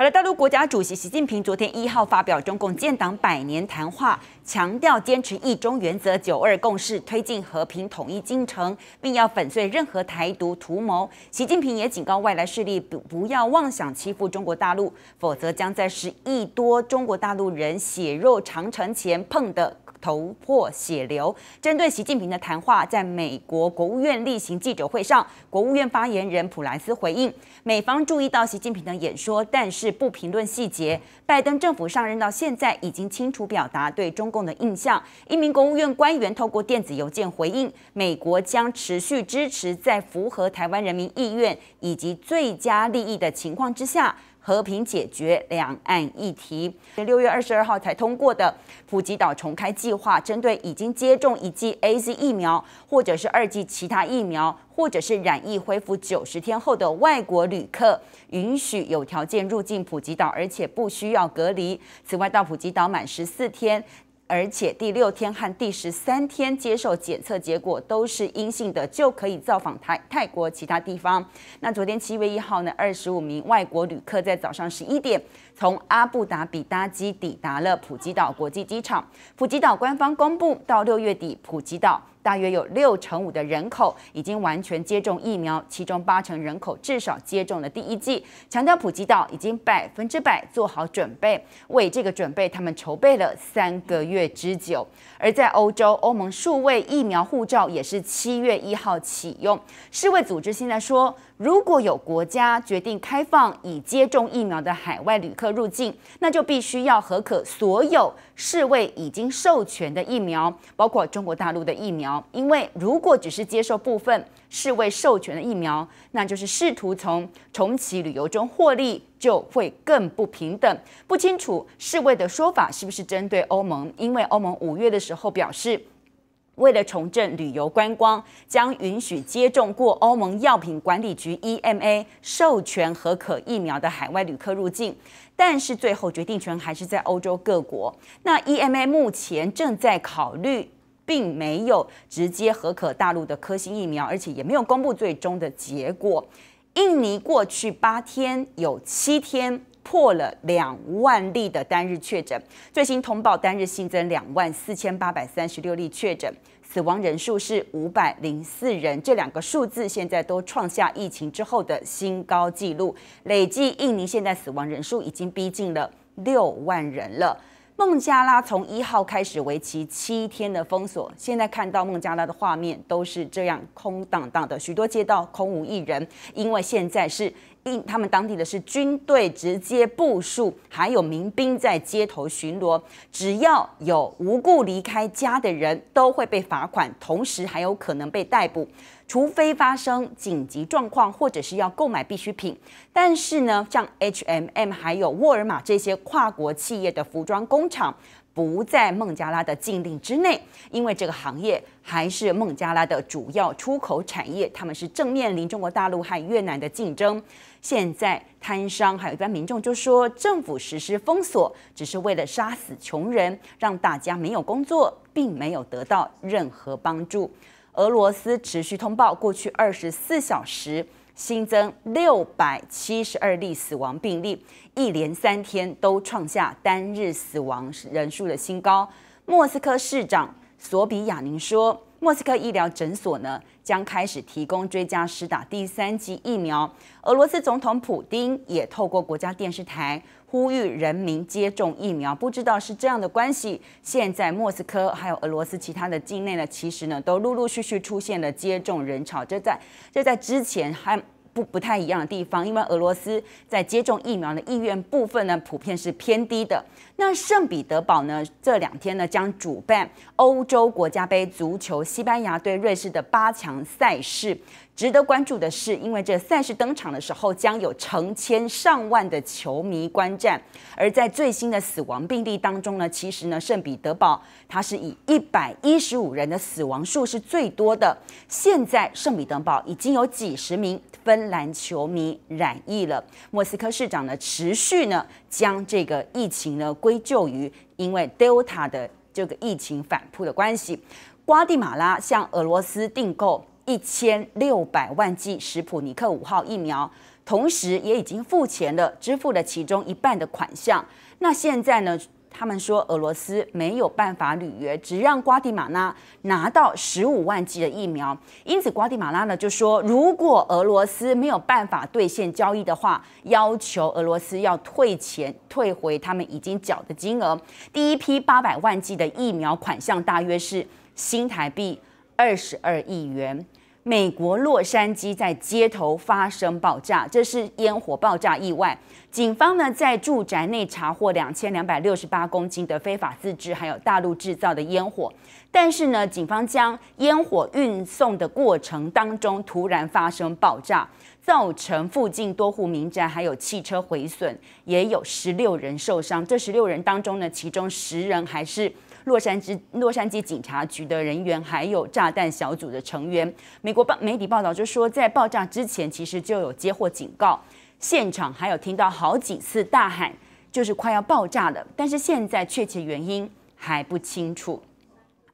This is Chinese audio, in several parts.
好了，大陆国家主席习近平昨天一号发表中共建党百年谈话，强调坚持“一中”原则、“九二共识”，推进和平统一进程，并要粉碎任何台独图谋。习近平也警告外来势力不不要妄想欺负中国大陆，否则将在十亿多中国大陆人血肉长城前碰的。头破血流。针对习近平的谈话，在美国国务院例行记者会上，国务院发言人普莱斯回应，美方注意到习近平的演说，但是不评论细节。拜登政府上任到现在，已经清楚表达对中共的印象。一名国务院官员透过电子邮件回应，美国将持续支持，在符合台湾人民意愿以及最佳利益的情况之下。和平解决两岸议题。六月二十二号才通过的普吉岛重开计划，针对已经接种一剂 A Z 疫苗，或者是二剂其他疫苗，或者是染疫恢复九十天后的外国旅客，允许有条件入境普吉岛，而且不需要隔离。此外，到普吉岛满十四天。而且第六天和第十三天接受检测结果都是阴性的，就可以造访泰泰国其他地方。那昨天七月一号呢？二十五名外国旅客在早上十一点从阿布达比搭机抵达了普吉岛国际机场。普吉岛官方公布，到六月底，普吉岛。大约有六成五的人口已经完全接种疫苗，其中八成人口至少接种了第一剂。强调普及到已经百分之百做好准备，为这个准备，他们筹备了三个月之久。而在欧洲，欧盟数位疫苗护照也是七月一号启用。世卫组织现在说，如果有国家决定开放已接种疫苗的海外旅客入境，那就必须要核可所有世卫已经授权的疫苗，包括中国大陆的疫苗。因为如果只是接受部分世卫授权的疫苗，那就是试图从重启旅游中获利，就会更不平等。不清楚世卫的说法是不是针对欧盟，因为欧盟五月的时候表示，为了重振旅游观光，将允许接种过欧盟药品管理局 EMA 授权和可疫苗的海外旅客入境，但是最后决定权还是在欧洲各国。那 EMA 目前正在考虑。并没有直接核可大陆的科兴疫苗，而且也没有公布最终的结果。印尼过去八天有七天破了两万例的单日确诊，最新通报单日新增两万四千八百三十六例确诊，死亡人数是五百零四人。这两个数字现在都创下疫情之后的新高纪录，累计印尼现在死亡人数已经逼近了六万人了。孟加拉从一号开始为期七天的封锁，现在看到孟加拉的画面都是这样空荡荡的，许多街道空无一人，因为现在是。因他们当地的是军队直接部署，还有民兵在街头巡逻。只要有无故离开家的人，都会被罚款，同时还有可能被逮捕。除非发生紧急状况，或者是要购买必需品。但是呢，像 H&M 还有沃尔玛这些跨国企业的服装工厂。不在孟加拉的禁令之内，因为这个行业还是孟加拉的主要出口产业，他们是正面临中国大陆和越南的竞争。现在摊商还有一般民众就说，政府实施封锁只是为了杀死穷人，让大家没有工作，并没有得到任何帮助。俄罗斯持续通报过去二十四小时。新增六百七十二例死亡病例，一连三天都创下单日死亡人数的新高。莫斯科市长索比亚宁说，莫斯科医疗诊所呢将开始提供追加施打第三剂疫苗。俄罗斯总统普京也透过国家电视台。呼吁人民接种疫苗，不知道是这样的关系。现在莫斯科还有俄罗斯其他的境内呢，其实呢都陆陆续续出现了接种人潮，这在这在之前还不不太一样的地方，因为俄罗斯在接种疫苗的意愿部分呢，普遍是偏低的。那圣彼得堡呢，这两天呢将主办欧洲国家杯足球，西班牙对瑞士的八强赛事。值得关注的是，因为这赛事登场的时候将有成千上万的球迷观战。而在最新的死亡病例当中呢，其实呢圣彼得堡它是以一百一十五人的死亡数是最多的。现在圣彼得堡已经有几十名芬兰球迷染疫了。莫斯科市长呢持续呢将这个疫情呢归咎于因为 Delta 的这个疫情反扑的关系。瓜地马拉向俄罗斯订购。一千六百万剂史普尼克五号疫苗，同时也已经付钱了，支付了其中一半的款项。那现在呢？他们说俄罗斯没有办法履约，只让瓜地马拉拿到十五万剂的疫苗。因此，瓜地马拉呢就说，如果俄罗斯没有办法兑现交易的话，要求俄罗斯要退钱，退回他们已经缴的金额。第一批八百万剂的疫苗款项大约是新台币二十二亿元。美国洛杉矶在街头发生爆炸，这是烟火爆炸意外。警方呢在住宅内查获两千两百六十八公斤的非法自制还有大陆制造的烟火，但是呢，警方将烟火运送的过程当中突然发生爆炸，造成附近多户民宅还有汽车毁损，也有十六人受伤。这十六人当中呢，其中十人还是洛杉矶洛杉矶警察局的人员，还有炸弹小组的成员。美国报媒体报道就说，在爆炸之前其实就有接获警告。现场还有听到好几次大喊，就是快要爆炸了，但是现在确切原因还不清楚。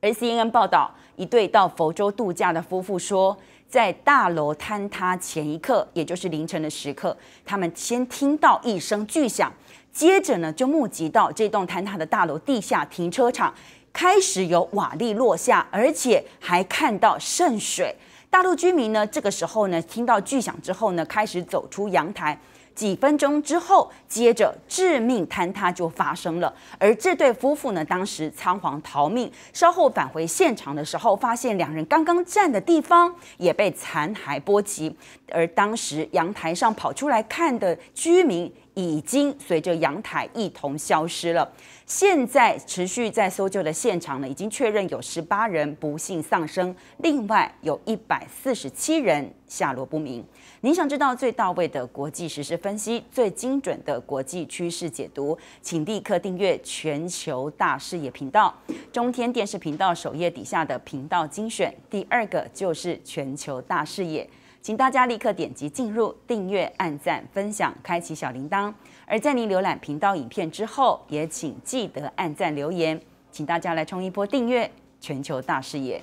而 CNN 报道，一对到佛州度假的夫妇说，在大楼坍塌前一刻，也就是凌晨的时刻，他们先听到一声巨响，接着呢就目击到这栋坍塌的大楼地下停车场开始有瓦砾落下，而且还看到渗水。大陆居民呢，这个时候呢，听到巨响之后呢，开始走出阳台。几分钟之后，接着致命坍塌就发生了。而这对夫妇呢，当时仓皇逃命，稍后返回现场的时候，发现两人刚刚站的地方也被残骸波及。而当时阳台上跑出来看的居民。已经随着阳台一同消失了。现在持续在搜救的现场呢，已经确认有十八人不幸丧生，另外有一百四十七人下落不明。您想知道最到位的国际时事分析，最精准的国际趋势解读，请立刻订阅全球大视野频道。中天电视频道首页底下的频道精选，第二个就是全球大视野。请大家立刻点击进入，订阅、按赞、分享，开启小铃铛。而在您浏览频道影片之后，也请记得按赞留言。请大家来冲一波订阅《全球大视野》。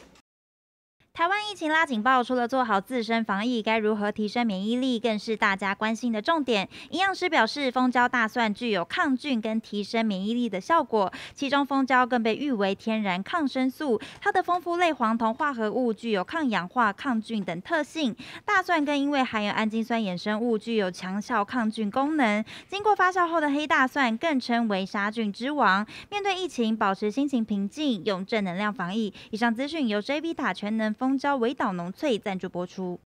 台湾疫情拉警报，除了做好自身防疫，该如何提升免疫力，更是大家关心的重点。营养师表示，蜂胶、大蒜具有抗菌跟提升免疫力的效果。其中，蜂胶更被誉为天然抗生素，它的丰富类黄酮化合物具有抗氧化、抗菌等特性。大蒜更因为含有氨基酸衍生物，具有强效抗菌功能。经过发酵后的黑大蒜，更称为杀菌之王。面对疫情，保持心情平静，用正能量防疫。以上资讯由 JB 打全能。蜂胶围岛农萃赞助播出。